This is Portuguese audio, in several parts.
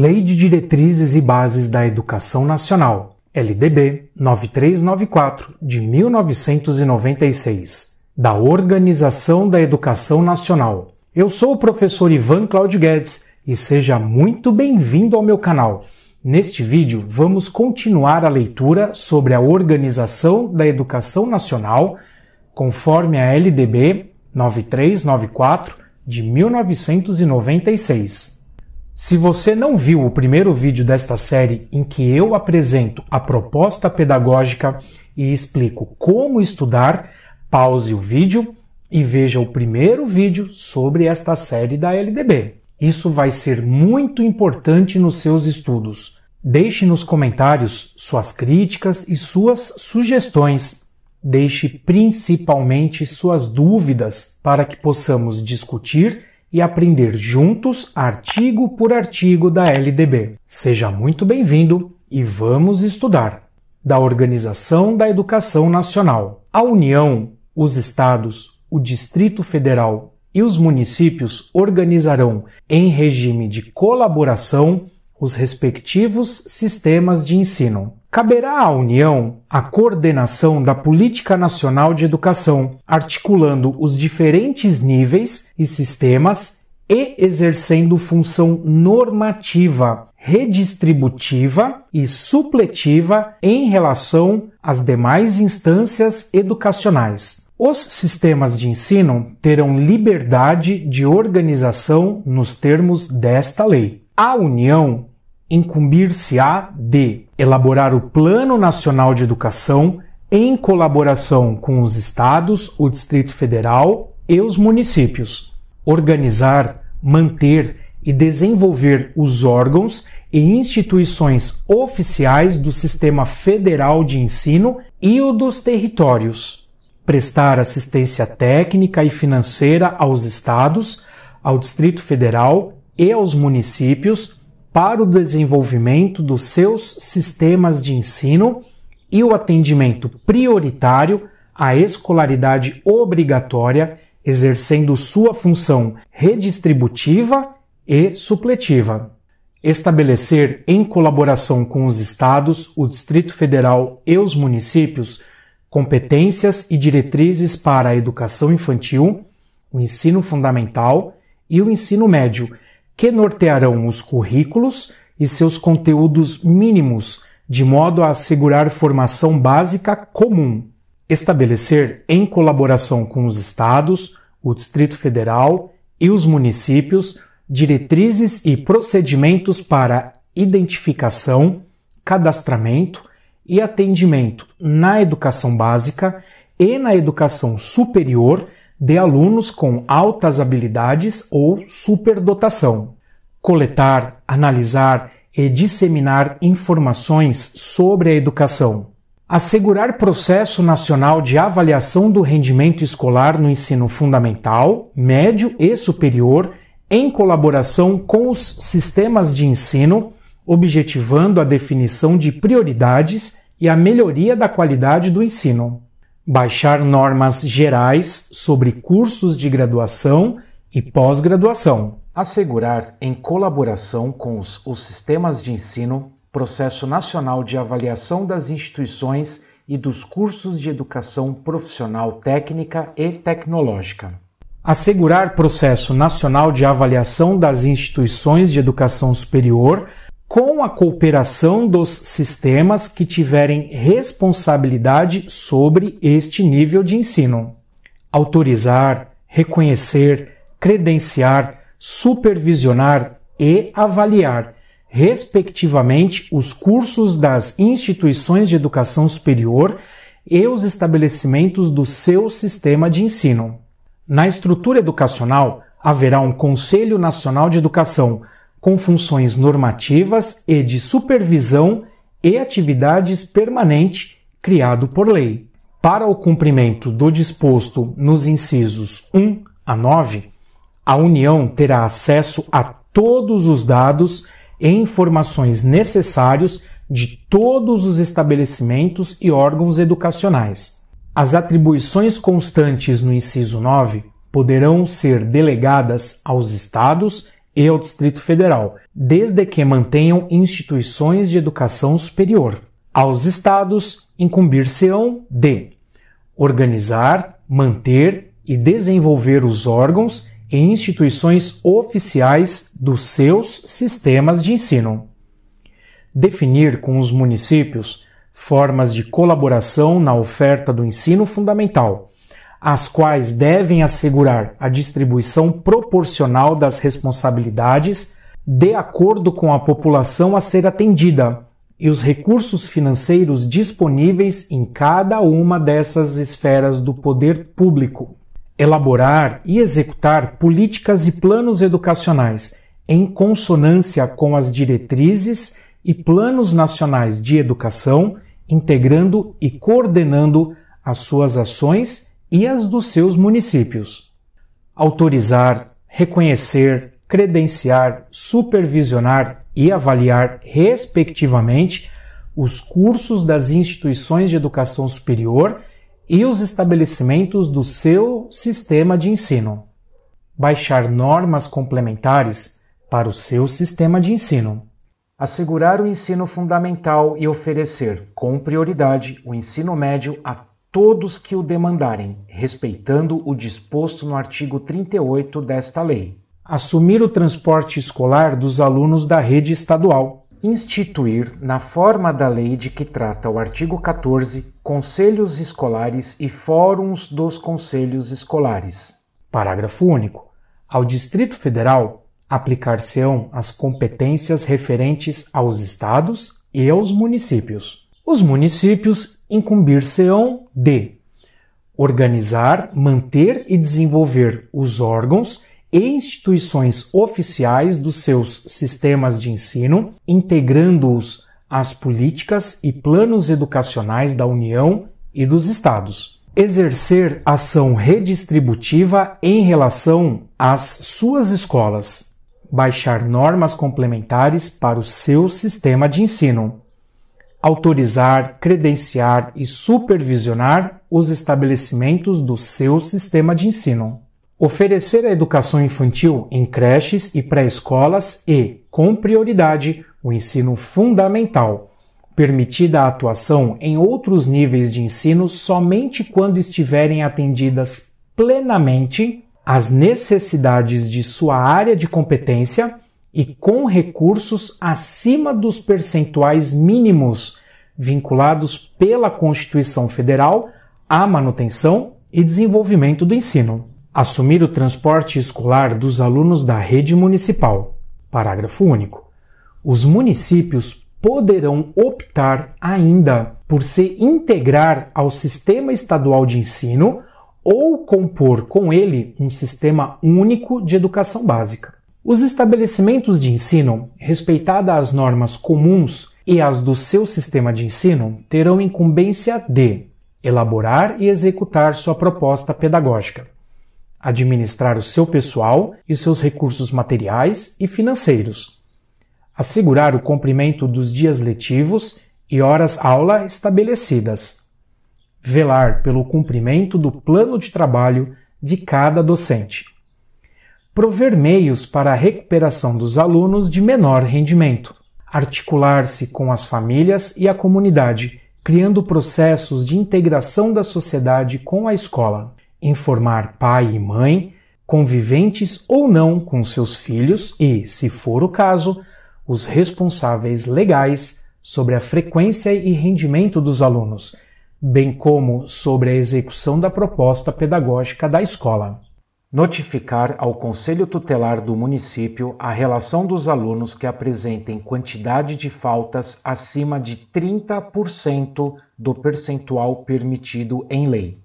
Lei de Diretrizes e Bases da Educação Nacional, LDB 9394 de 1996, da Organização da Educação Nacional. Eu sou o professor Ivan Claudio Guedes e seja muito bem-vindo ao meu canal. Neste vídeo, vamos continuar a leitura sobre a Organização da Educação Nacional, conforme a LDB 9394 de 1996. Se você não viu o primeiro vídeo desta série em que eu apresento a proposta pedagógica e explico como estudar, pause o vídeo e veja o primeiro vídeo sobre esta série da LDB. Isso vai ser muito importante nos seus estudos. Deixe nos comentários suas críticas e suas sugestões. Deixe principalmente suas dúvidas para que possamos discutir e aprender juntos artigo por artigo da LDB. Seja muito bem-vindo e vamos estudar. Da Organização da Educação Nacional. A União, os estados, o Distrito Federal e os municípios organizarão, em regime de colaboração, os respectivos sistemas de ensino. Caberá à União a coordenação da Política Nacional de Educação, articulando os diferentes níveis e sistemas e exercendo função normativa, redistributiva e supletiva em relação às demais instâncias educacionais. Os sistemas de ensino terão liberdade de organização nos termos desta lei. A União incumbir-se-á de elaborar o Plano Nacional de Educação em colaboração com os estados, o Distrito Federal e os municípios, organizar, manter e desenvolver os órgãos e instituições oficiais do Sistema Federal de Ensino e o dos territórios, prestar assistência técnica e financeira aos estados, ao Distrito Federal e aos municípios para o desenvolvimento dos seus sistemas de ensino e o atendimento prioritário à escolaridade obrigatória, exercendo sua função redistributiva e supletiva. Estabelecer, em colaboração com os estados, o Distrito Federal e os municípios, competências e diretrizes para a educação infantil, o ensino fundamental e o ensino médio que nortearão os currículos e seus conteúdos mínimos, de modo a assegurar formação básica comum. Estabelecer, em colaboração com os estados, o Distrito Federal e os municípios, diretrizes e procedimentos para identificação, cadastramento e atendimento na educação básica e na educação superior de alunos com altas habilidades ou superdotação. Coletar, analisar e disseminar informações sobre a educação. Assegurar processo nacional de avaliação do rendimento escolar no ensino fundamental, médio e superior, em colaboração com os sistemas de ensino, objetivando a definição de prioridades e a melhoria da qualidade do ensino baixar normas gerais sobre cursos de graduação e pós-graduação. Assegurar, em colaboração com os, os, sistemas de ensino, processo nacional de avaliação das instituições e dos cursos de educação profissional técnica e tecnológica. Assegurar processo nacional de avaliação das instituições de educação superior com a cooperação dos sistemas que tiverem responsabilidade sobre este nível de ensino. Autorizar, reconhecer, credenciar, supervisionar e avaliar, respectivamente, os cursos das instituições de educação superior e os estabelecimentos do seu sistema de ensino. Na estrutura educacional, haverá um Conselho Nacional de Educação com funções normativas e de supervisão e atividades permanente criado por lei. Para o cumprimento do disposto nos incisos 1 a 9, a União terá acesso a todos os dados e informações necessários de todos os estabelecimentos e órgãos educacionais. As atribuições constantes no inciso 9 poderão ser delegadas aos estados e ao Distrito Federal, desde que mantenham instituições de educação superior. Aos estados incumbir-se-ão de organizar, manter e desenvolver os órgãos e instituições oficiais dos seus sistemas de ensino. Definir com os municípios formas de colaboração na oferta do ensino fundamental as quais devem assegurar a distribuição proporcional das responsabilidades de acordo com a população a ser atendida e os recursos financeiros disponíveis em cada uma dessas esferas do poder público. Elaborar e executar políticas e planos educacionais em consonância com as diretrizes e planos nacionais de educação, integrando e coordenando as suas ações e as dos seus municípios. Autorizar, reconhecer, credenciar, supervisionar e avaliar, respectivamente, os cursos das instituições de educação superior e os estabelecimentos do seu sistema de ensino. Baixar normas complementares para o seu sistema de ensino. Assegurar o ensino fundamental e oferecer, com prioridade, o ensino médio a todos que o demandarem, respeitando o disposto no artigo 38 desta lei. Assumir o transporte escolar dos alunos da rede estadual. Instituir, na forma da lei de que trata o artigo 14, conselhos escolares e fóruns dos conselhos escolares. Parágrafo único. Ao Distrito Federal aplicar-se-ão as competências referentes aos estados e aos municípios os municípios incumbir-se-ão de organizar, manter e desenvolver os órgãos e instituições oficiais dos seus sistemas de ensino, integrando-os às políticas e planos educacionais da União e dos Estados. Exercer ação redistributiva em relação às suas escolas. Baixar normas complementares para o seu sistema de ensino autorizar, credenciar e supervisionar os estabelecimentos do seu sistema de ensino. Oferecer a educação infantil em creches e pré-escolas e, com prioridade, o ensino fundamental. Permitida a atuação em outros níveis de ensino somente quando estiverem atendidas plenamente as necessidades de sua área de competência e com recursos acima dos percentuais mínimos vinculados pela Constituição Federal à manutenção e desenvolvimento do ensino. Assumir o transporte escolar dos alunos da rede municipal. Parágrafo único. Os municípios poderão optar ainda por se integrar ao sistema estadual de ensino ou compor com ele um sistema único de educação básica. Os estabelecimentos de ensino, respeitada as normas comuns e as do seu sistema de ensino, terão incumbência de elaborar e executar sua proposta pedagógica, administrar o seu pessoal e seus recursos materiais e financeiros, assegurar o cumprimento dos dias letivos e horas-aula estabelecidas, velar pelo cumprimento do plano de trabalho de cada docente prover meios para a recuperação dos alunos de menor rendimento, articular-se com as famílias e a comunidade, criando processos de integração da sociedade com a escola, informar pai e mãe, conviventes ou não com seus filhos e, se for o caso, os responsáveis legais sobre a frequência e rendimento dos alunos, bem como sobre a execução da proposta pedagógica da escola. Notificar ao Conselho Tutelar do município a relação dos alunos que apresentem quantidade de faltas acima de 30% do percentual permitido em lei.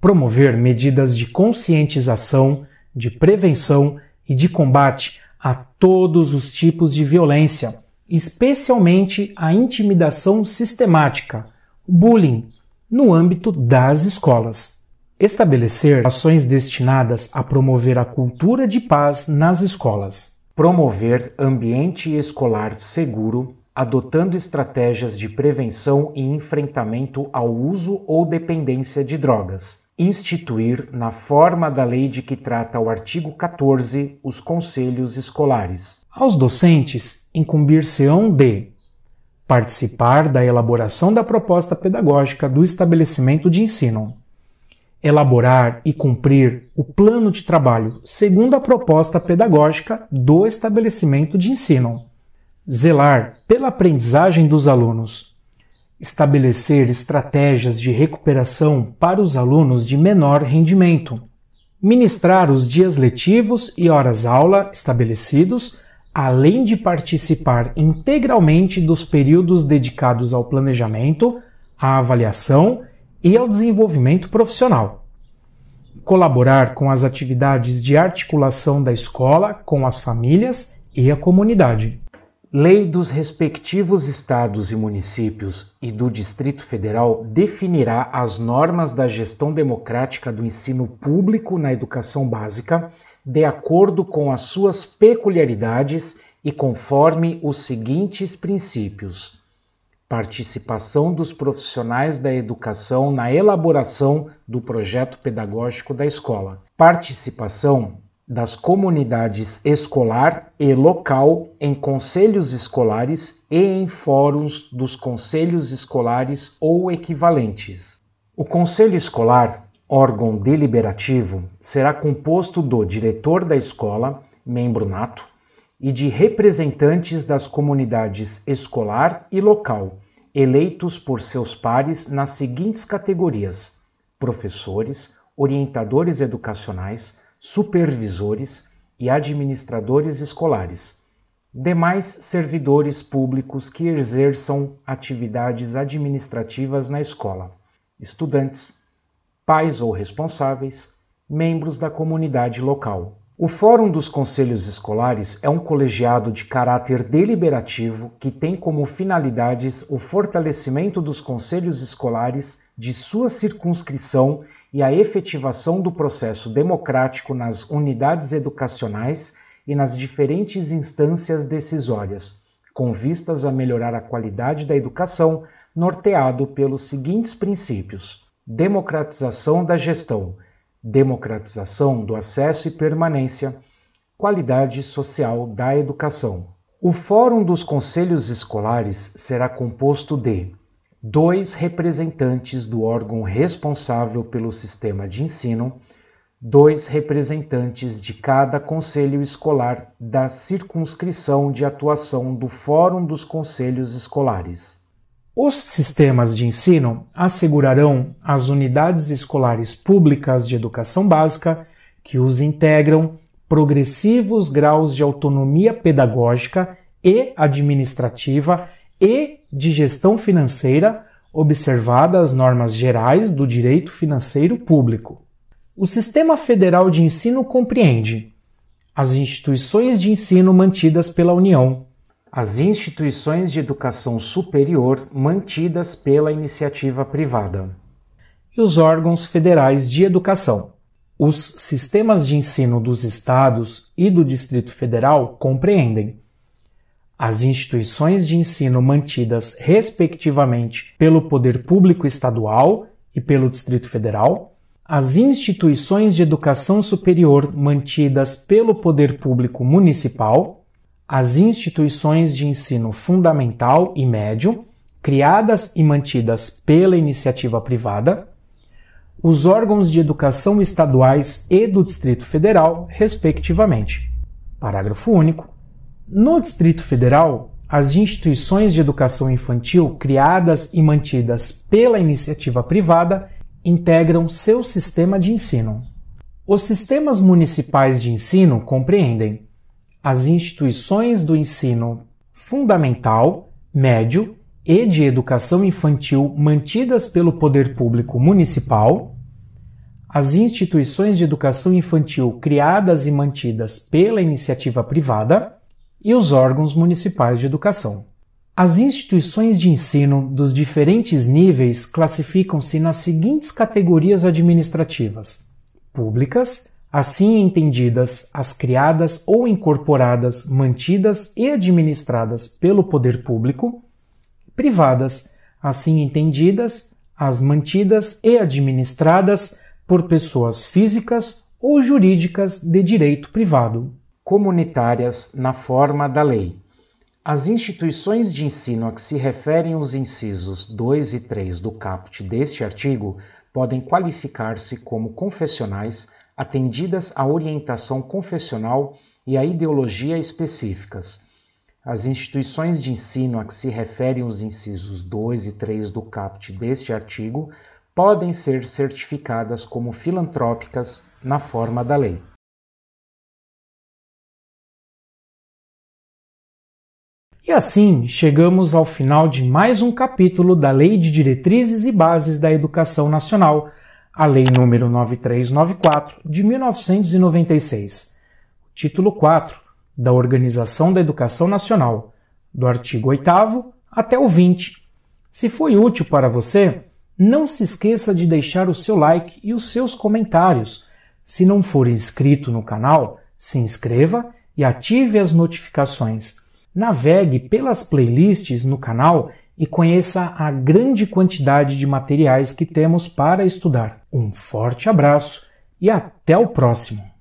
Promover medidas de conscientização, de prevenção e de combate a todos os tipos de violência, especialmente a intimidação sistemática, bullying, no âmbito das escolas Estabelecer ações destinadas a promover a cultura de paz nas escolas. Promover ambiente escolar seguro, adotando estratégias de prevenção e enfrentamento ao uso ou dependência de drogas. Instituir, na forma da lei de que trata o artigo 14, os conselhos escolares. Aos docentes, incumbir-se-ão de participar da elaboração da proposta pedagógica do estabelecimento de ensino elaborar e cumprir o plano de trabalho segundo a proposta pedagógica do estabelecimento de ensino, zelar pela aprendizagem dos alunos, estabelecer estratégias de recuperação para os alunos de menor rendimento, ministrar os dias letivos e horas-aula estabelecidos, além de participar integralmente dos períodos dedicados ao planejamento, à avaliação e ao desenvolvimento profissional. Colaborar com as atividades de articulação da escola com as famílias e a comunidade. Lei dos respectivos estados e municípios e do Distrito Federal definirá as normas da gestão democrática do ensino público na educação básica de acordo com as suas peculiaridades e conforme os seguintes princípios: participação dos profissionais da educação na elaboração do projeto pedagógico da escola, participação das comunidades escolar e local em conselhos escolares e em fóruns dos conselhos escolares ou equivalentes. O conselho escolar, órgão deliberativo, será composto do diretor da escola, membro nato, e de representantes das comunidades escolar e local, eleitos por seus pares nas seguintes categorias: professores, orientadores educacionais, supervisores e administradores escolares, demais servidores públicos que exerçam atividades administrativas na escola, estudantes, pais ou responsáveis, membros da comunidade local. O Fórum dos Conselhos Escolares é um colegiado de caráter deliberativo que tem como finalidades o fortalecimento dos conselhos escolares de sua circunscrição e a efetivação do processo democrático nas unidades educacionais e nas diferentes instâncias decisórias, com vistas a melhorar a qualidade da educação, norteado pelos seguintes princípios: democratização da gestão democratização do acesso e permanência, qualidade social da educação. O Fórum dos Conselhos Escolares será composto de dois representantes do órgão responsável pelo sistema de ensino, dois representantes de cada conselho escolar da circunscrição de atuação do Fórum dos Conselhos Escolares. Os sistemas de ensino assegurarão às unidades escolares públicas de educação básica que os integram progressivos graus de autonomia pedagógica e administrativa e de gestão financeira, observadas as normas gerais do direito financeiro público. O Sistema Federal de Ensino compreende as instituições de ensino mantidas pela União, as instituições de educação superior mantidas pela iniciativa privada e os órgãos federais de educação. Os sistemas de ensino dos estados e do Distrito Federal compreendem as instituições de ensino mantidas, respectivamente, pelo Poder Público Estadual e pelo Distrito Federal, as instituições de educação superior mantidas pelo Poder Público Municipal as instituições de ensino fundamental e médio, criadas e mantidas pela iniciativa privada, os órgãos de educação estaduais e do Distrito Federal, respectivamente. Parágrafo único. No Distrito Federal, as instituições de educação infantil criadas e mantidas pela iniciativa privada integram seu sistema de ensino. Os sistemas municipais de ensino compreendem as instituições do ensino fundamental, médio e de educação infantil mantidas pelo poder público municipal, as instituições de educação infantil criadas e mantidas pela iniciativa privada e os órgãos municipais de educação. As instituições de ensino dos diferentes níveis classificam-se nas seguintes categorias administrativas: públicas, assim entendidas, as criadas ou incorporadas, mantidas e administradas pelo poder público, privadas, assim entendidas, as mantidas e administradas por pessoas físicas ou jurídicas de direito privado. Comunitárias na forma da lei. As instituições de ensino a que se referem os incisos 2 e 3 do caput deste artigo podem qualificar-se como confessionais atendidas à orientação confessional e à ideologia específicas. As instituições de ensino a que se referem os incisos 2 e 3 do caput deste artigo podem ser certificadas como filantrópicas na forma da lei. E assim chegamos ao final de mais um capítulo da Lei de Diretrizes e Bases da Educação Nacional a Lei nº 9394 de 1996, título 4 da Organização da Educação Nacional, do artigo 8 até o 20. Se foi útil para você, não se esqueça de deixar o seu like e os seus comentários. Se não for inscrito no canal, se inscreva e ative as notificações. Navegue pelas playlists no canal e conheça a grande quantidade de materiais que temos para estudar. Um forte abraço e até o próximo!